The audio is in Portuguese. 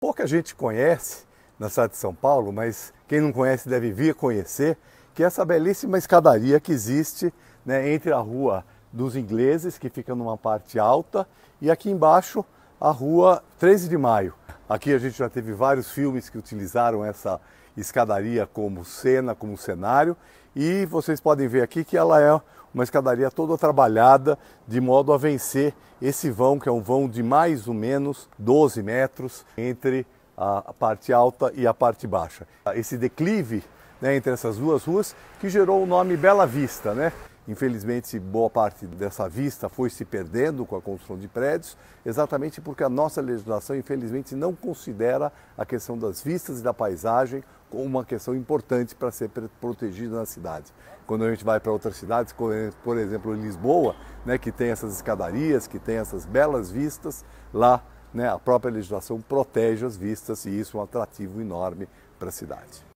Pouca gente conhece na cidade de São Paulo, mas quem não conhece deve vir conhecer, que é essa belíssima escadaria que existe né, entre a Rua dos Ingleses, que fica numa parte alta, e aqui embaixo a Rua 13 de Maio. Aqui a gente já teve vários filmes que utilizaram essa escadaria como cena, como cenário, e vocês podem ver aqui que ela é uma escadaria toda trabalhada de modo a vencer esse vão, que é um vão de mais ou menos 12 metros entre a parte alta e a parte baixa. Esse declive né, entre essas duas ruas que gerou o nome Bela Vista, né? Infelizmente, boa parte dessa vista foi se perdendo com a construção de prédios, exatamente porque a nossa legislação, infelizmente, não considera a questão das vistas e da paisagem como uma questão importante para ser protegida na cidade. Quando a gente vai para outras cidades, por exemplo, Lisboa, né, que tem essas escadarias, que tem essas belas vistas, lá né, a própria legislação protege as vistas e isso é um atrativo enorme para a cidade.